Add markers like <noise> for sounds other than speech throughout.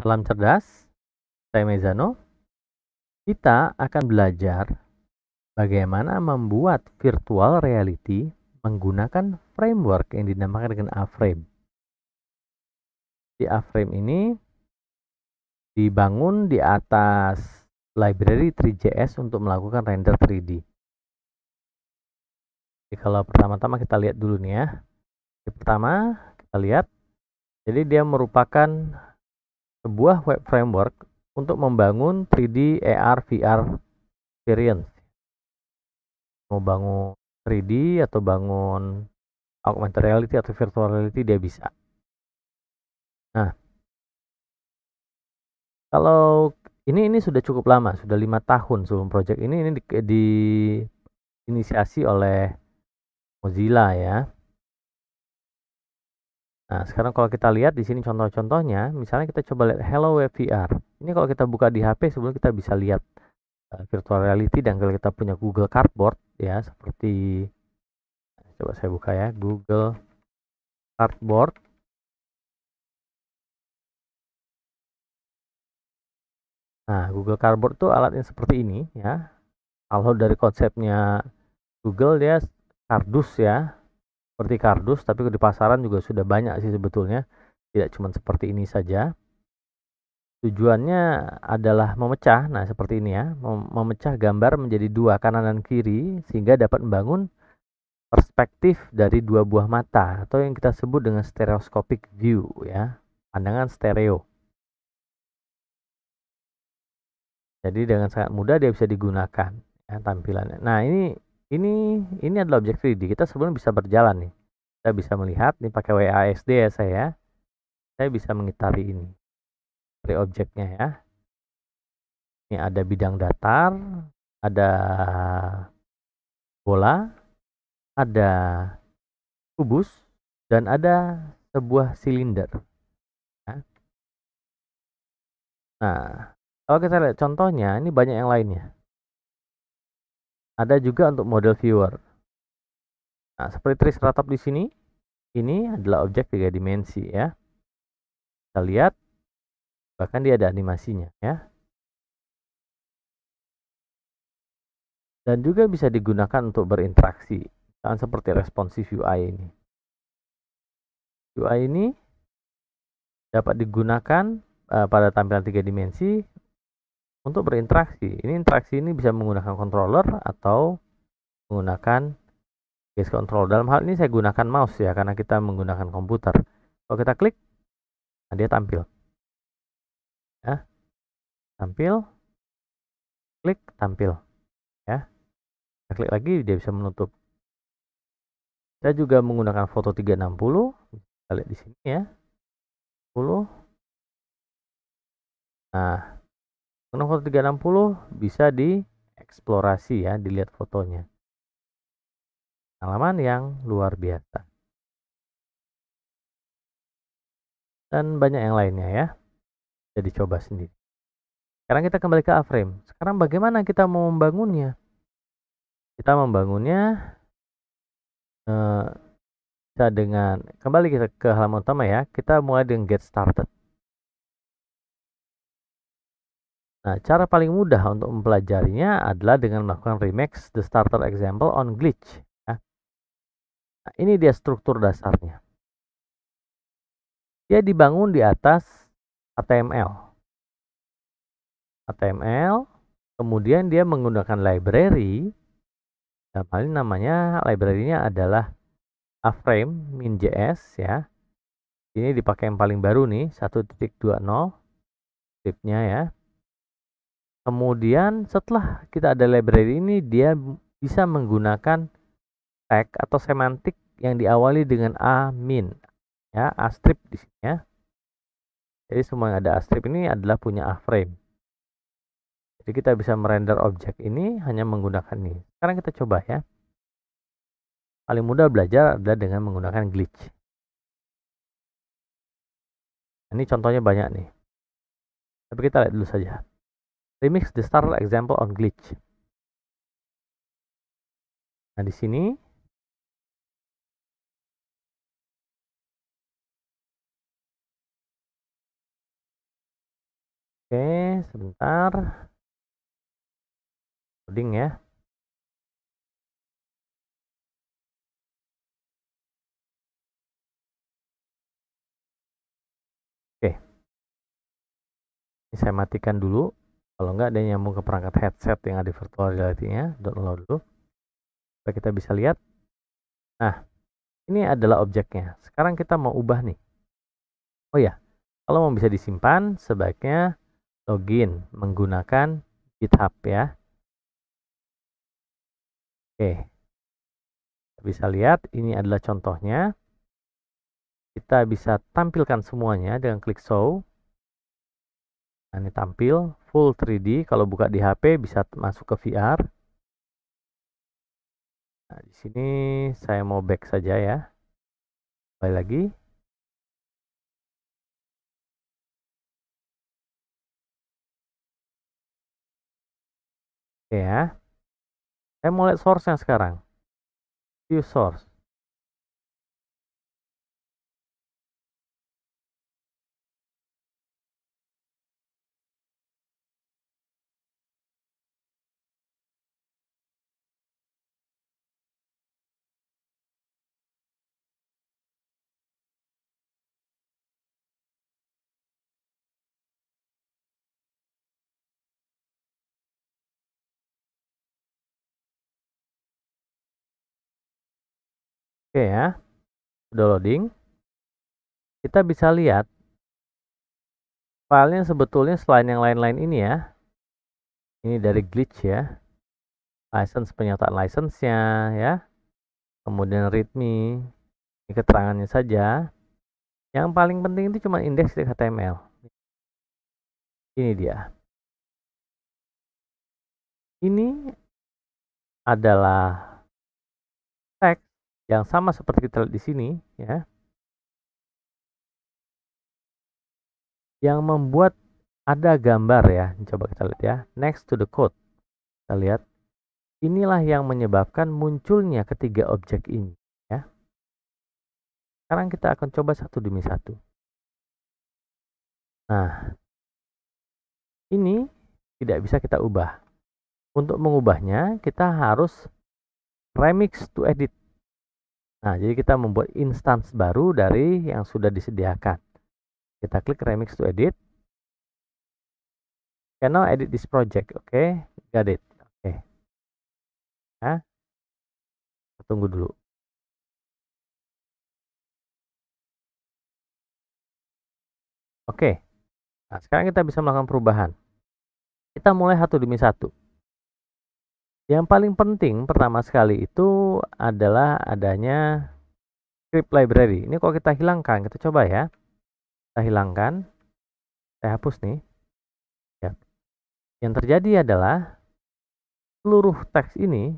Salam cerdas, saya Mezano. Kita akan belajar bagaimana membuat virtual reality menggunakan framework yang dinamakan dengan A-Frame. Di A-Frame ini dibangun di atas library 3JS untuk melakukan render 3D. Jadi kalau pertama-tama kita lihat dulu nih ya. Jadi pertama kita lihat, jadi dia merupakan sebuah web framework untuk membangun 3D AR VR experience. Mau bangun 3D atau bangun augmented reality atau virtual reality dia bisa. Nah, kalau ini ini sudah cukup lama, sudah lima tahun sebelum project ini ini di, di inisiasi oleh Mozilla ya. Nah, sekarang kalau kita lihat di sini contoh-contohnya, misalnya kita coba lihat Hello Web VR. Ini kalau kita buka di HP sebelum kita bisa lihat uh, virtual reality dan kalau kita punya Google Cardboard ya, seperti nah, coba saya buka ya, Google Cardboard. Nah, Google Cardboard itu alat yang seperti ini ya. Kalau dari konsepnya Google dia kardus ya, seperti kardus tapi di pasaran juga sudah banyak sih sebetulnya tidak cuma seperti ini saja tujuannya adalah memecah nah seperti ini ya memecah gambar menjadi dua kanan dan kiri sehingga dapat membangun perspektif dari dua buah mata atau yang kita sebut dengan stereoscopic view ya pandangan stereo jadi dengan sangat mudah dia bisa digunakan ya, tampilannya nah ini ini ini adalah objek 3D kita sebelum bisa berjalan nih kita bisa melihat nih pakai WASD ya saya saya bisa mengitari ini dari objeknya ya ini ada bidang datar ada bola ada kubus dan ada sebuah silinder ya. nah kalau kita lihat contohnya ini banyak yang lainnya ada juga untuk model viewer. Nah, seperti tris di sini, ini adalah objek tiga dimensi ya. Kita lihat, bahkan dia ada animasinya ya. Dan juga bisa digunakan untuk berinteraksi, misalkan seperti responsif UI ini. UI ini dapat digunakan eh, pada tampilan tiga dimensi untuk berinteraksi. Ini interaksi ini bisa menggunakan controller atau menggunakan gaze control. Dalam hal ini saya gunakan mouse ya karena kita menggunakan komputer. Kalau kita klik, nah dia tampil. Ya. Tampil. Klik tampil. Ya. Kita klik lagi dia bisa menutup. Saya juga menggunakan foto 360. Kita lihat di sini ya. 10. Nah, karena 360 bisa dieksplorasi ya, dilihat fotonya. Halaman yang luar biasa. Dan banyak yang lainnya ya. Jadi coba sendiri. Sekarang kita kembali ke A-frame. Sekarang bagaimana kita mau membangunnya? Kita membangunnya eh, bisa dengan kembali kita ke halaman utama ya. Kita mulai dengan get started. Nah, cara paling mudah untuk mempelajarinya adalah dengan melakukan remix the starter example on glitch. Ya. Nah, ini dia struktur dasarnya. Dia dibangun di atas HTML. HTML, kemudian dia menggunakan library. Dalam hal namanya, library-nya adalah A-frame js ya. Ini dipakai yang paling baru nih, 1.20 tipnya ya. Kemudian setelah kita ada library ini dia bisa menggunakan tag atau semantik yang diawali dengan a min ya a strip di sini ya. Jadi semua yang ada a strip ini adalah punya a frame. Jadi kita bisa merender objek ini hanya menggunakan ini. Sekarang kita coba ya. Paling mudah belajar adalah dengan menggunakan glitch. Ini contohnya banyak nih. Tapi kita lihat dulu saja. Remix the Star example on glitch. Nah, di sini Oke, sebentar. Loading ya. Oke. Ini saya matikan dulu kalau nggak ada nyambung ke perangkat headset yang ada virtual reality-nya download dulu supaya kita bisa lihat nah ini adalah objeknya sekarang kita mau ubah nih oh ya kalau mau bisa disimpan sebaiknya login menggunakan GitHub ya oke kita bisa lihat ini adalah contohnya kita bisa tampilkan semuanya dengan klik show Nah, ini tampil full 3D. Kalau buka di HP bisa masuk ke VR. Nah, di sini saya mau back saja ya. Kembali lagi. Oke ya. Saya mau lihat source-nya sekarang. View source. Oke ya, udah loading. Kita bisa lihat file filenya sebetulnya selain yang lain-lain ini ya. Ini dari hmm. glitch ya. License pernyataan license-nya ya. Kemudian readme. Ini keterangannya saja. Yang paling penting itu cuma indeks HTML. Ini dia. Ini adalah yang sama seperti kita lihat di sini ya yang membuat ada gambar ya coba kita lihat ya next to the code kita lihat inilah yang menyebabkan munculnya ketiga objek ini ya sekarang kita akan coba satu demi satu nah ini tidak bisa kita ubah untuk mengubahnya kita harus remix to edit Nah, jadi kita membuat instance baru dari yang sudah disediakan. Kita klik remix to edit. Can now edit this project. Oke, okay. got it. Oke. Okay. Nah, kita tunggu dulu. Oke. Okay. Nah, sekarang kita bisa melakukan perubahan. Kita mulai satu demi satu. Yang paling penting pertama sekali itu adalah adanya script library. Ini kalau kita hilangkan, kita coba ya. Kita hilangkan. Saya hapus nih. Ya, Yang terjadi adalah seluruh teks ini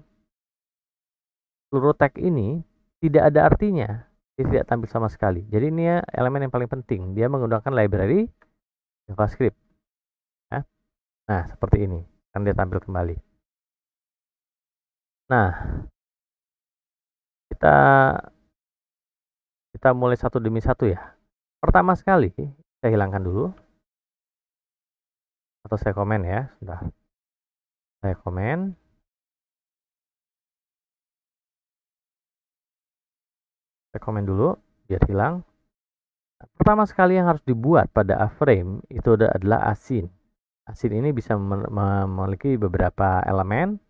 seluruh teks ini tidak ada artinya, dia tidak tampil sama sekali. Jadi ini ya elemen yang paling penting, dia menggunakan library JavaScript. Ya. Nah, seperti ini, akan dia tampil kembali. Nah, kita kita mulai satu demi satu ya. Pertama sekali, saya hilangkan dulu. Atau saya komen ya, sudah. Saya komen. Saya komen dulu biar hilang. Pertama sekali yang harus dibuat pada A-frame itu adalah asin. Asin ini bisa memiliki beberapa elemen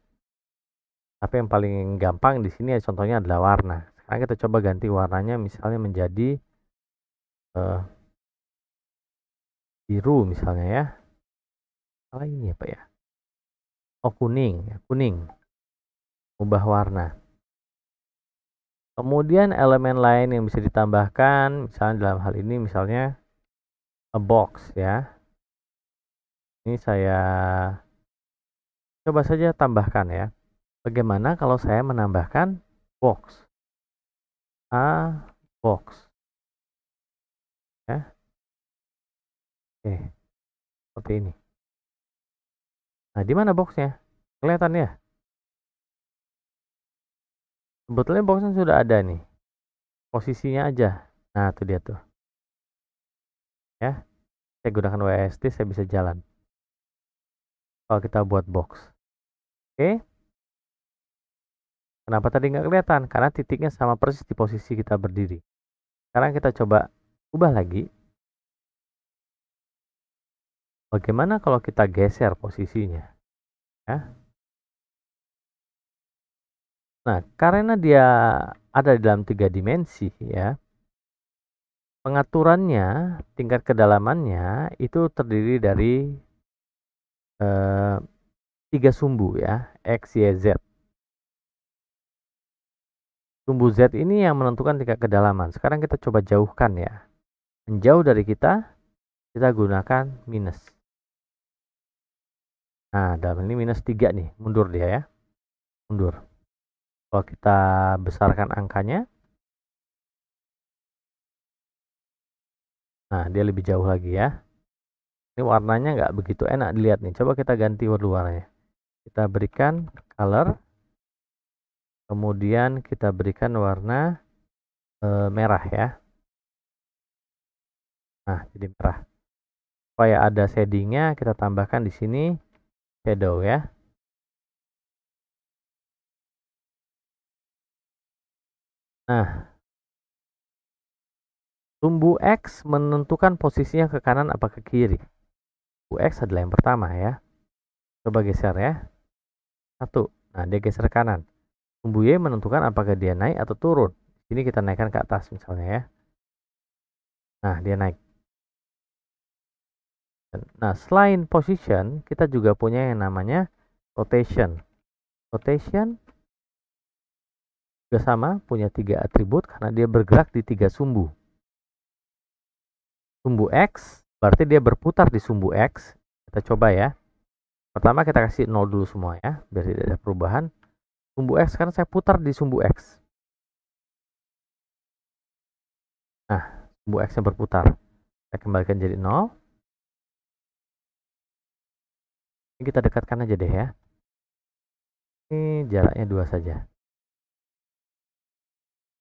tapi yang paling gampang di sini ya contohnya adalah warna. Sekarang kita coba ganti warnanya misalnya menjadi uh, biru misalnya ya. Salah ini apa ya? Oh kuning, ya, kuning. Ubah warna. Kemudian elemen lain yang bisa ditambahkan, misalnya dalam hal ini misalnya a box ya. Ini saya coba saja tambahkan ya. Bagaimana kalau saya menambahkan box? A box. Ya. Oke. Seperti ini. Nah, di mana boxnya? Kelihatan ya? Sebetulnya boxnya sudah ada nih. Posisinya aja. Nah, itu dia tuh. Ya. Saya gunakan WST, saya bisa jalan. Kalau kita buat box. Oke. Okay. Kenapa tadi nggak kelihatan? Karena titiknya sama persis di posisi kita berdiri. Sekarang kita coba ubah lagi. Bagaimana kalau kita geser posisinya? Ya. Nah, karena dia ada di dalam tiga dimensi ya, pengaturannya tingkat kedalamannya itu terdiri dari eh, tiga sumbu ya, x, y, z. Sumbu Z ini yang menentukan tingkat kedalaman. Sekarang kita coba jauhkan ya. Menjauh dari kita, kita gunakan minus. Nah, dalam ini minus 3 nih, mundur dia ya. Mundur. Kalau kita besarkan angkanya, Nah, dia lebih jauh lagi ya. Ini warnanya nggak begitu enak dilihat nih. Coba kita ganti warna warnanya. Kita berikan color kemudian kita berikan warna e, merah ya nah jadi merah supaya ada shadingnya kita tambahkan di sini shadow ya nah Sumbu X menentukan posisinya ke kanan apa ke kiri. Sumbu X adalah yang pertama ya. Coba geser ya. Satu. Nah, dia geser ke kanan. Sumbu Y menentukan apakah dia naik atau turun. Ini kita naikkan ke atas misalnya ya. Nah, dia naik. Nah, selain position, kita juga punya yang namanya rotation. Rotation juga sama, punya tiga atribut karena dia bergerak di tiga sumbu. Sumbu X, berarti dia berputar di sumbu X. Kita coba ya. Pertama kita kasih 0 dulu semua ya, biar tidak ada perubahan sumbu X karena saya putar di sumbu X. Nah, sumbu X yang berputar. Saya kembalikan jadi 0. Ini kita dekatkan aja deh ya. Ini jaraknya dua saja.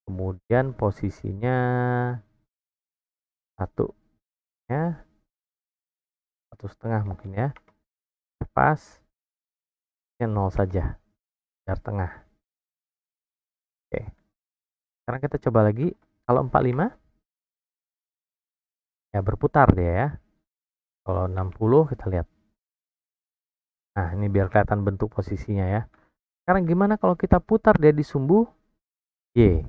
Kemudian posisinya satu ya satu setengah mungkin ya pas yang nol saja layar tengah. Oke. Sekarang kita coba lagi. Kalau 45, ya berputar dia ya. Kalau 60 kita lihat. Nah, ini biar kelihatan bentuk posisinya ya. Sekarang gimana kalau kita putar dia di sumbu Y.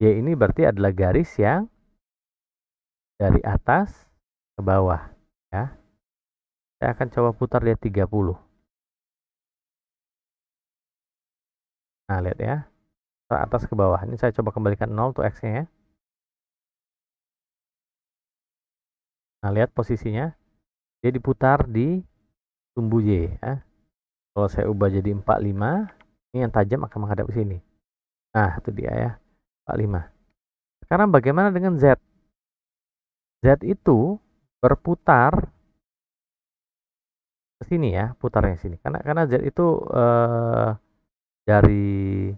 Y ini berarti adalah garis yang dari atas ke bawah ya. Saya akan coba putar dia 30. Nah, lihat ya. Ke atas ke bawah. Ini saya coba kembalikan 0 tuh X-nya ya. Nah, lihat posisinya. Dia diputar di sumbu Y ya. Kalau saya ubah jadi 45, ini yang tajam akan menghadap ke sini. Nah, itu dia ya. 45. Sekarang bagaimana dengan Z? Z itu berputar ke sini ya, putarnya sini. Karena karena Z itu eh, dari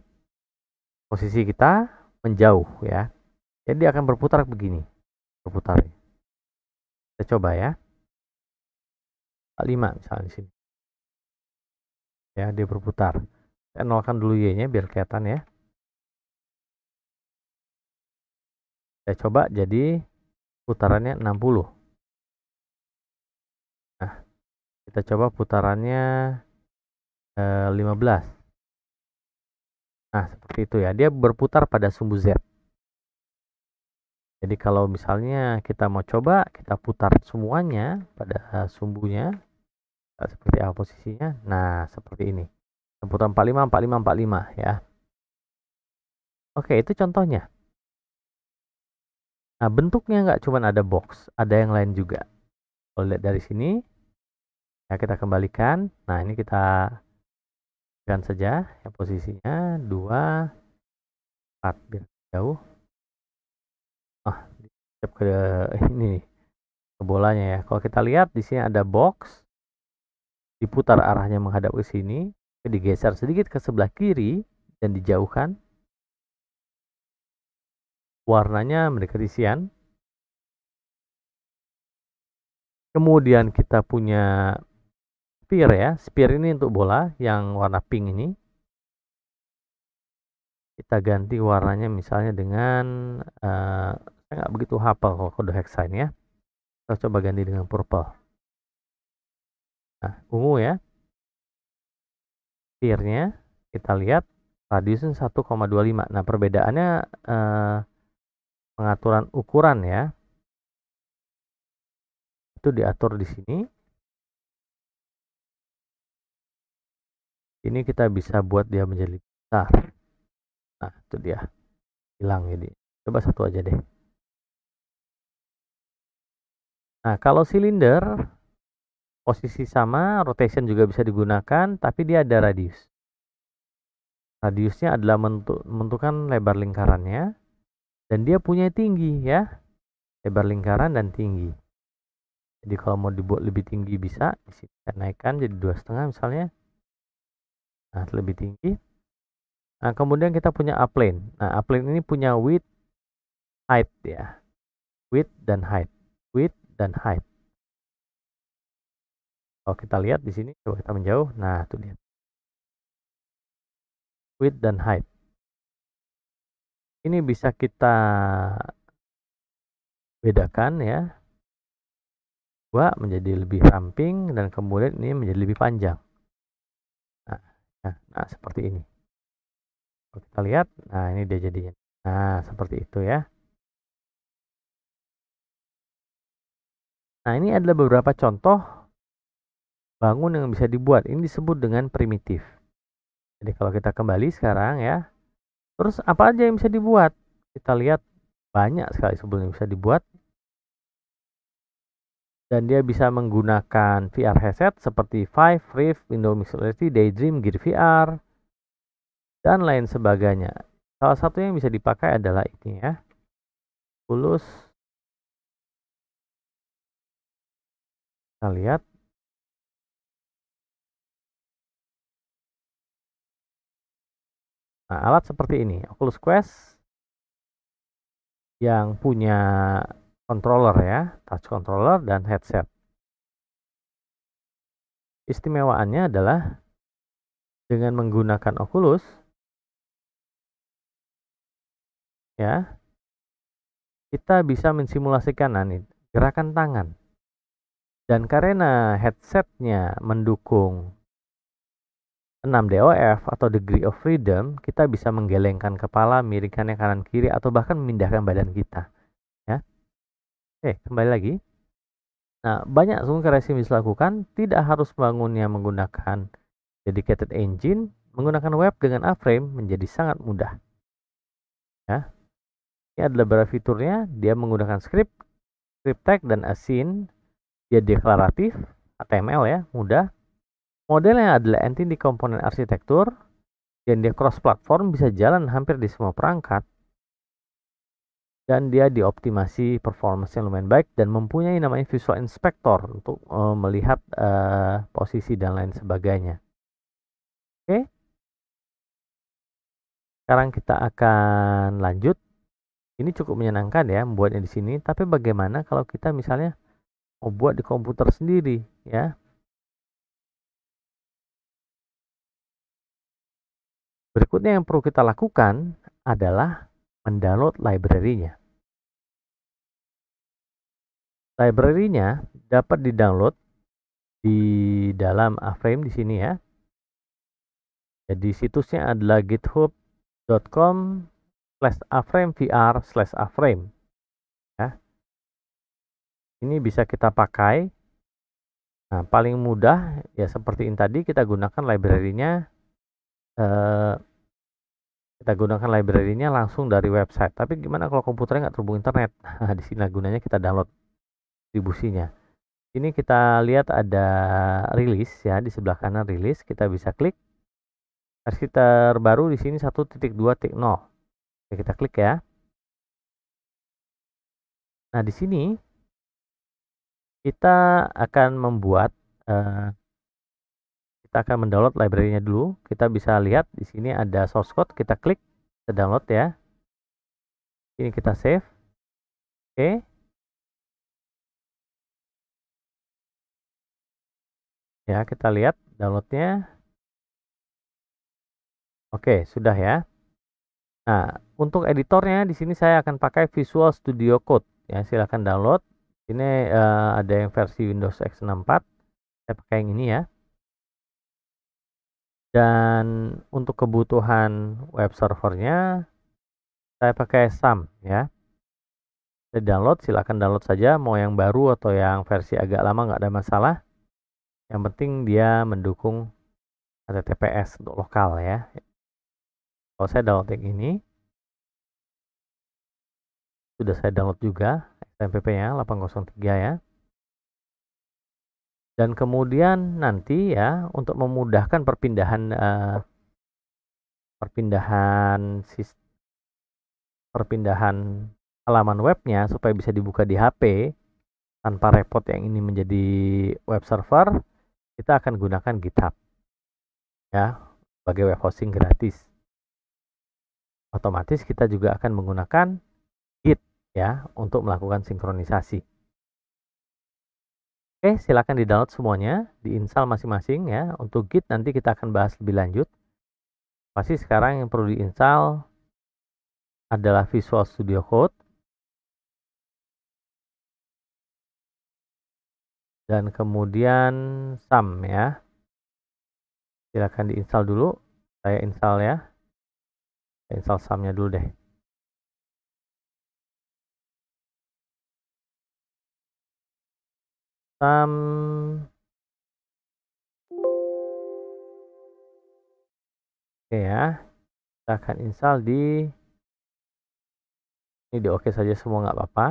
posisi kita menjauh ya. Jadi akan berputar begini. Berputar. Kita coba ya. 5 misalnya di sini. Ya, dia berputar. Saya nolkan dulu Y-nya biar kelihatan ya. Saya coba jadi putarannya 60. Nah, kita coba putarannya eh, 15. Nah, seperti itu ya. Dia berputar pada sumbu Z. Jadi kalau misalnya kita mau coba, kita putar semuanya pada sumbunya. Nah, seperti apa posisinya? Nah, seperti ini. Putaran 45, 45, 45 ya. Oke, itu contohnya. Nah, bentuknya nggak cuma ada box, ada yang lain juga. Kalau lihat dari sini, ya kita kembalikan. Nah, ini kita kan saja ya posisinya 2 4 biar jauh ah step ke eh, ini ke bolanya ya kalau kita lihat di sini ada box diputar arahnya menghadap ke sini digeser sedikit ke sebelah kiri dan dijauhkan warnanya mendekati sian kemudian kita punya spear ya. Spear ini untuk bola yang warna pink ini. Kita ganti warnanya misalnya dengan uh, saya nggak begitu hafal kalau kode hexain ya. Kita coba ganti dengan purple. Nah, ungu ya. Spearnya kita lihat radiusnya 1,25. Nah, perbedaannya uh, pengaturan ukuran ya. Itu diatur di sini. ini kita bisa buat dia menjadi besar nah itu dia hilang jadi coba satu aja deh nah kalau silinder posisi sama rotation juga bisa digunakan tapi dia ada radius radiusnya adalah menentukan lebar lingkarannya dan dia punya tinggi ya lebar lingkaran dan tinggi jadi kalau mau dibuat lebih tinggi bisa di sini naikkan jadi dua setengah misalnya Nah, lebih tinggi. Nah, kemudian kita punya uplane. Nah, uplane ini punya width, height ya. Width dan height. Width dan height. Kalau kita lihat di sini, coba kita menjauh. Nah, tuh lihat. Width dan height. Ini bisa kita bedakan ya. Dua menjadi lebih ramping dan kemudian ini menjadi lebih panjang. Nah, nah seperti ini. Kalau kita lihat, nah ini dia jadinya. Nah, seperti itu ya. Nah, ini adalah beberapa contoh bangun yang bisa dibuat. Ini disebut dengan primitif. Jadi kalau kita kembali sekarang ya. Terus apa aja yang bisa dibuat? Kita lihat banyak sekali sebelumnya bisa dibuat dan dia bisa menggunakan VR headset seperti Vive, Rift, Windows Mixed Reality, Daydream, Gear VR, dan lain sebagainya. Salah satu yang bisa dipakai adalah ini ya. Tulus. Kita lihat. Nah, alat seperti ini, Oculus Quest yang punya controller ya, touch controller dan headset. Istimewaannya adalah dengan menggunakan Oculus ya, kita bisa mensimulasikan nah nih, gerakan tangan. Dan karena headsetnya mendukung 6 DOF atau degree of freedom, kita bisa menggelengkan kepala, miringkan miringkannya kanan kiri atau bahkan memindahkan badan kita. Oke, kembali lagi. Nah, banyak karya yang bisa lakukan, tidak harus bangunnya menggunakan dedicated engine, menggunakan web dengan A-frame menjadi sangat mudah. Ya. Ini adalah beberapa fiturnya, dia menggunakan script, script tag dan asin, dia deklaratif, HTML ya, mudah. Modelnya adalah entity component arsitektur, dan dia cross platform bisa jalan hampir di semua perangkat dan dia dioptimasi performance yang lumayan baik dan mempunyai namanya visual inspector untuk uh, melihat uh, posisi dan lain sebagainya. Oke. Okay. Sekarang kita akan lanjut. Ini cukup menyenangkan ya membuatnya di sini, tapi bagaimana kalau kita misalnya mau buat di komputer sendiri ya? Berikutnya yang perlu kita lakukan adalah mendownload library-nya library-nya dapat didownload di dalam A-Frame di sini ya. Jadi situsnya adalah github.com slash aframe vr slash aframe ya. ini bisa kita pakai nah paling mudah ya seperti ini tadi kita gunakan library-nya eh, kita gunakan library-nya langsung dari website tapi gimana kalau komputernya nggak terhubung internet <laughs> nah di sini gunanya kita download distribusinya. Ini kita lihat ada rilis ya di sebelah kanan rilis kita bisa klik versi terbaru di sini 1.2.0. kita klik ya. Nah, di sini kita akan membuat eh, kita akan mendownload library-nya dulu. Kita bisa lihat di sini ada source code, kita klik, kita download ya. Ini kita save. Oke. Okay. ya kita lihat downloadnya oke sudah ya nah untuk editornya di sini saya akan pakai Visual Studio Code ya silahkan download ini uh, ada yang versi Windows X64 saya pakai yang ini ya dan untuk kebutuhan web servernya saya pakai SAM ya saya download silahkan download saja mau yang baru atau yang versi agak lama nggak ada masalah yang penting dia mendukung HTTPS untuk lokal ya kalau saya download yang ini sudah saya download juga SMPP nya 803 ya dan kemudian nanti ya untuk memudahkan perpindahan uh, perpindahan sistem perpindahan halaman webnya supaya bisa dibuka di HP tanpa repot yang ini menjadi web server kita akan gunakan GitHub ya sebagai web hosting gratis. Otomatis kita juga akan menggunakan Git ya untuk melakukan sinkronisasi. Oke, silakan di-download semuanya, diinstal masing-masing ya. Untuk Git nanti kita akan bahas lebih lanjut. Pasti sekarang yang perlu diinstal adalah Visual Studio Code dan kemudian sum ya silahkan diinstal dulu saya install ya saya install sumnya dulu deh sum oke ya kita akan install di ini di oke saja semua nggak apa-apa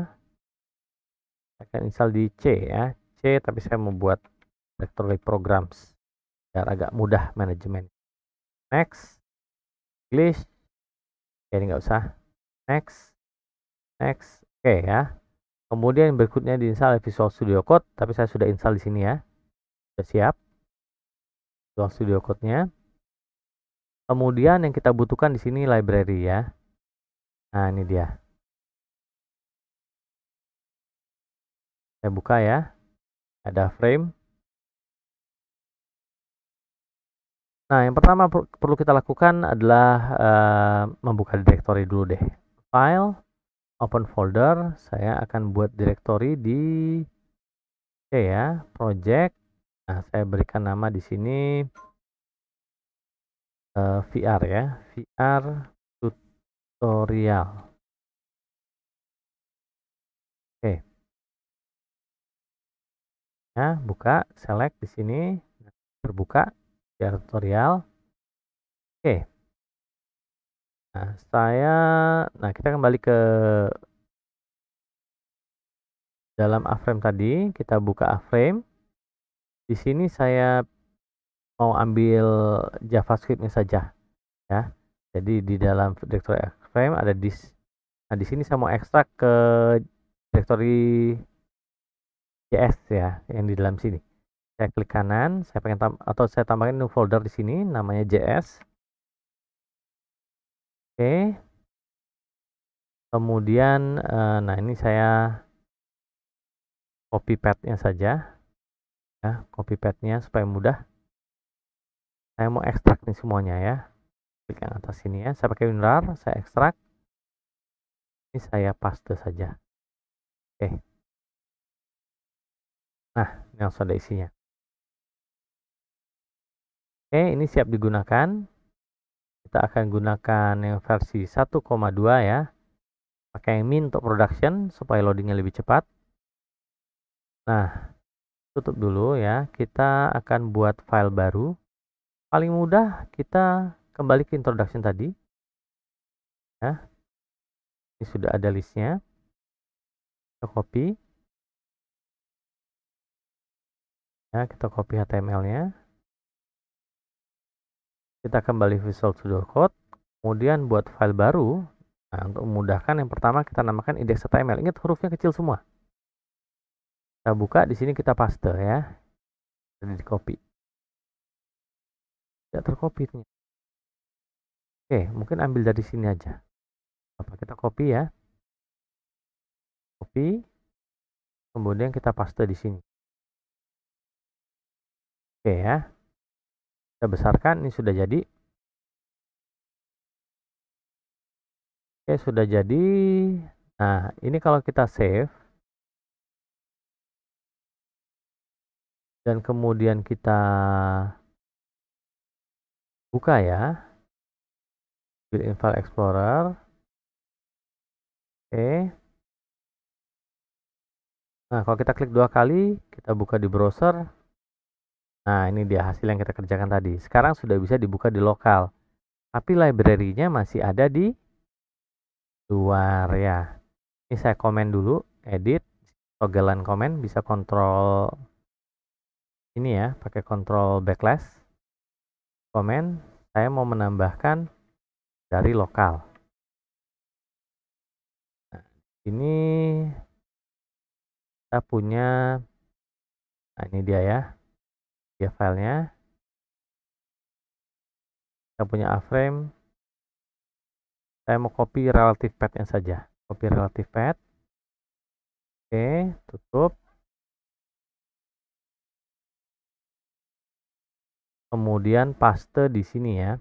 akan install di C ya tapi saya membuat electronic programs biar agak mudah manajemen next English ya ini nggak usah next next oke ya kemudian berikutnya diinstal Visual Studio Code tapi saya sudah install di sini ya sudah siap Visual Studio Code-nya kemudian yang kita butuhkan di sini library ya nah ini dia saya buka ya ada frame nah yang pertama perlu kita lakukan adalah uh, membuka directory dulu deh file open folder saya akan buat directory di oke ya project nah saya berikan nama di sini uh, eh, VR ya VR tutorial ya buka select di sini terbuka biar tutorial oke nah saya nah kita kembali ke dalam A-frame tadi kita buka A-frame di sini saya mau ambil javascriptnya saja ya jadi di dalam directory A-frame ada dis nah di sini saya mau ekstrak ke directory JS ya yang di dalam sini saya klik kanan saya pengen tam atau saya tambahkan new folder di sini namanya JS oke kemudian eh, nah ini saya copy paste saja ya copy paste-nya supaya mudah saya mau ekstrak nih semuanya ya klik yang atas sini ya saya pakai WinRAR saya ekstrak ini saya paste saja oke okay. Nah, ini sudah ada isinya. Oke, ini siap digunakan. Kita akan gunakan yang versi 1,2 ya. Pakai yang min untuk production supaya loadingnya lebih cepat. Nah, tutup dulu ya. Kita akan buat file baru. Paling mudah kita kembali ke introduction tadi. Ya. Ini sudah ada listnya. Kita copy. ya kita copy HTML-nya kita kembali Visual Studio Code kemudian buat file baru nah, untuk memudahkan yang pertama kita namakan index HTML ingat hurufnya kecil semua kita buka di sini kita paste ya jadi di copy tidak tercopy ini oke mungkin ambil dari sini aja apa kita copy ya copy kemudian kita paste di sini Oke ya. Kita besarkan ini sudah jadi. Oke, sudah jadi. Nah, ini kalau kita save dan kemudian kita buka ya. Build in File Explorer. Oke. Nah, kalau kita klik dua kali, kita buka di browser. Nah, ini dia hasil yang kita kerjakan tadi. Sekarang sudah bisa dibuka di lokal. Tapi library-nya masih ada di luar ya. Ini saya komen dulu, edit, togelan komen, bisa kontrol ini ya, pakai kontrol backslash. Komen, saya mau menambahkan dari lokal. Nah, ini kita punya, nah ini dia ya, ya filenya kita punya A-frame saya mau copy relative path yang saja copy relative path oke tutup kemudian paste di sini ya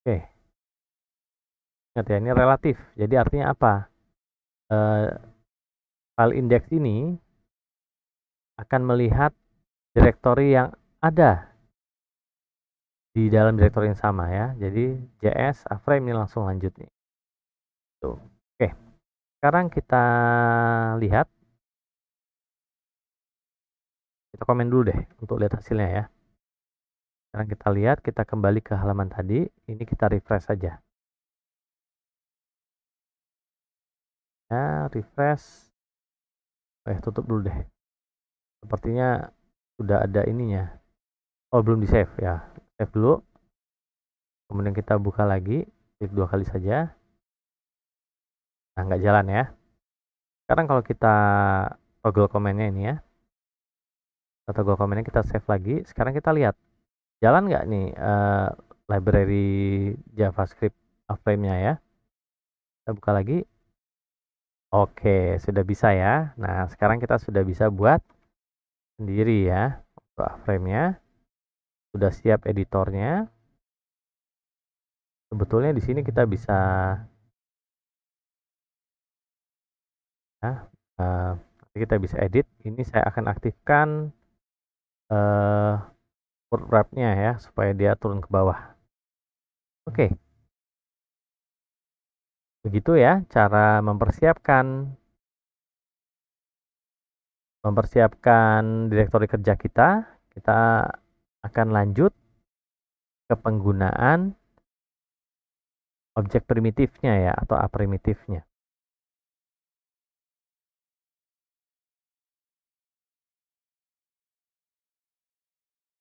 oke ingat ya ini relatif jadi artinya apa eh, File Index ini akan melihat direktori yang ada di dalam direktori yang sama ya. Jadi JS A-frame ini langsung lanjut nih. Tuh. Oke. Sekarang kita lihat kita komen dulu deh untuk lihat hasilnya ya. Sekarang kita lihat, kita kembali ke halaman tadi. Ini kita refresh saja. Ya, refresh eh tutup dulu deh sepertinya sudah ada ininya oh belum di save ya save dulu kemudian kita buka lagi klik dua kali saja nah nggak jalan ya sekarang kalau kita toggle komennya ini ya kita toggle komennya kita save lagi sekarang kita lihat jalan nggak nih uh, library javascript frame nya ya kita buka lagi Oke, sudah bisa ya. Nah, sekarang kita sudah bisa buat sendiri ya. Untuk frame-nya. Sudah siap editornya. Sebetulnya di sini kita bisa nah, uh, kita bisa edit. Ini saya akan aktifkan uh, wrap-nya ya supaya dia turun ke bawah. Oke. Okay. Begitu ya cara mempersiapkan mempersiapkan direktori kerja kita. Kita akan lanjut ke penggunaan objek primitifnya ya atau A primitifnya.